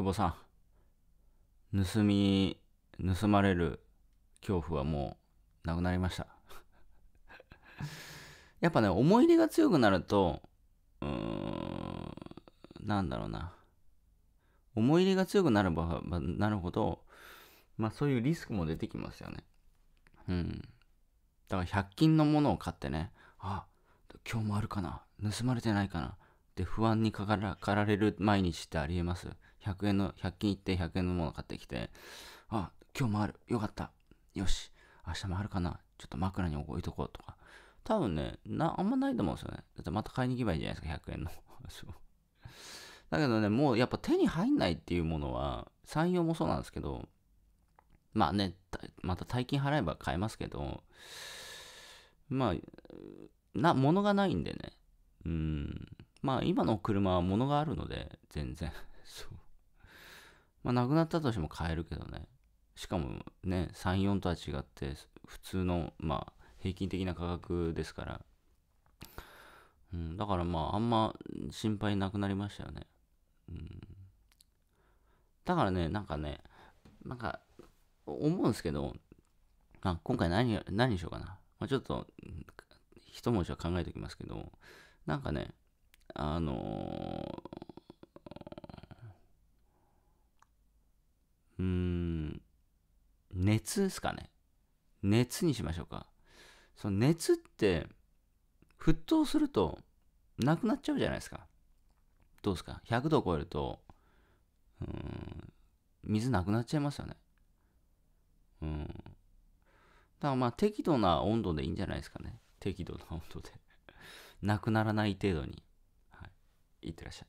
久保さん、盗み、盗まれる恐怖はもうなくなりました やっぱね、思い入れが強くなると、うーん、なんだろうな。思い入れが強くなればなるほど、まあそういうリスクも出てきますよね。うん。だから100均のものを買ってね、あ、今日もあるかな、盗まれてないかなって不安にからかられる毎日ってありえます。100円の、100均行って100円のもの買ってきて、あ、今日もある。よかった。よし。明日もあるかな。ちょっと枕に置いとこうとか。多分ね、な、あんまないと思うんですよね。だってまた買いに行けばいいじゃないですか、100円の。だけどね、もうやっぱ手に入んないっていうものは、採用もそうなんですけど、まあね、また大金払えば買えますけど、まあ、な、物がないんでね。うん。まあ今の車は物があるので、全然。そう。まあ、なくなったとしても買えるけどね。しかもね、3、4とは違って、普通の、まあ、平均的な価格ですから。うん、だからまあ、あんま心配なくなりましたよね。うん。だからね、なんかね、なんか、思うんですけど、まあ、今回何、何にしようかな。まあ、ちょっと、一文字は考えておきますけど、なんかね、あのー熱ですかね。熱にしましょうか。その熱って、沸騰すると、なくなっちゃうじゃないですか。どうですか ?100 度超えると、うん、水なくなっちゃいますよね。うん。だからまあ適度な温度でいいんじゃないですかね。適度な温度でなくならない程度に。はい。いってらっしゃい。